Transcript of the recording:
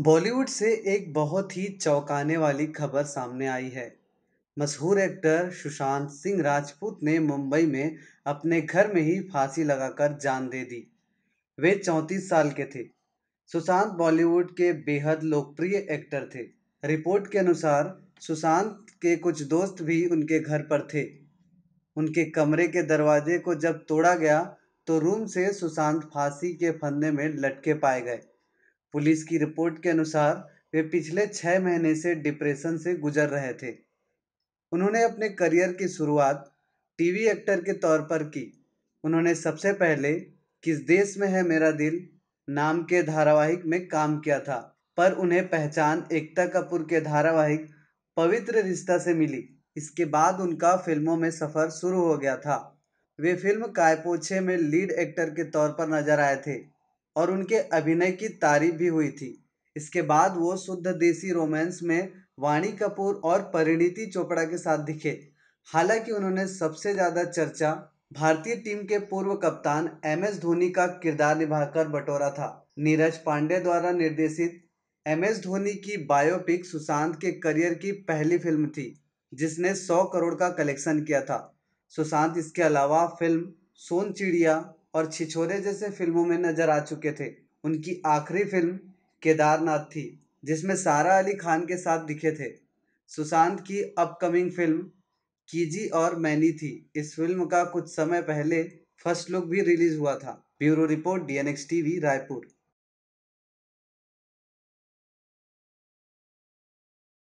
बॉलीवुड से एक बहुत ही चौंकाने वाली खबर सामने आई है मशहूर एक्टर सुशांत सिंह राजपूत ने मुंबई में अपने घर में ही फांसी लगाकर जान दे दी वे चौंतीस साल के थे सुशांत बॉलीवुड के बेहद लोकप्रिय एक्टर थे रिपोर्ट के अनुसार सुशांत के कुछ दोस्त भी उनके घर पर थे उनके कमरे के दरवाजे को जब तोड़ा गया तो रूम से सुशांत फांसी के फंदे में लटके पाए गए पुलिस की रिपोर्ट के अनुसार वे पिछले छह महीने से डिप्रेशन से गुजर रहे थे उन्होंने अपने करियर की शुरुआत टीवी एक्टर के तौर पर की उन्होंने सबसे पहले किस देश में है मेरा दिल नाम के धारावाहिक में काम किया था पर उन्हें पहचान एकता कपूर के धारावाहिक पवित्र रिश्ता से मिली इसके बाद उनका फिल्मों में सफ़र शुरू हो गया था वे फिल्म कायपोछे में लीड एक्टर के तौर पर नजर आए थे और उनके अभिनय की तारीफ भी हुई थी इसके बाद वो शुद्ध देसी रोमांस में वाणी कपूर और परिणीति चोपड़ा के साथ दिखे हालांकि उन्होंने सबसे ज़्यादा चर्चा भारतीय टीम के पूर्व कप्तान एम एस धोनी का किरदार निभाकर बटोरा था नीरज पांडे द्वारा निर्देशित एम एस धोनी की बायोपिक सुशांत के करियर की पहली फिल्म थी जिसने 100 करोड़ का कलेक्शन किया था सुशांत इसके अलावा फिल्म सोन चिड़िया और छिछोरे जैसे फिल्मों में नजर आ चुके थे उनकी आखिरी फिल्म केदारनाथ थी जिसमें सारा अली खान के साथ दिखे थे सुशांत की अपकमिंग फिल्म कीजी और मैनी थी इस फिल्म का कुछ समय पहले फर्स्ट लुक भी रिलीज हुआ था bureau report T V Raipur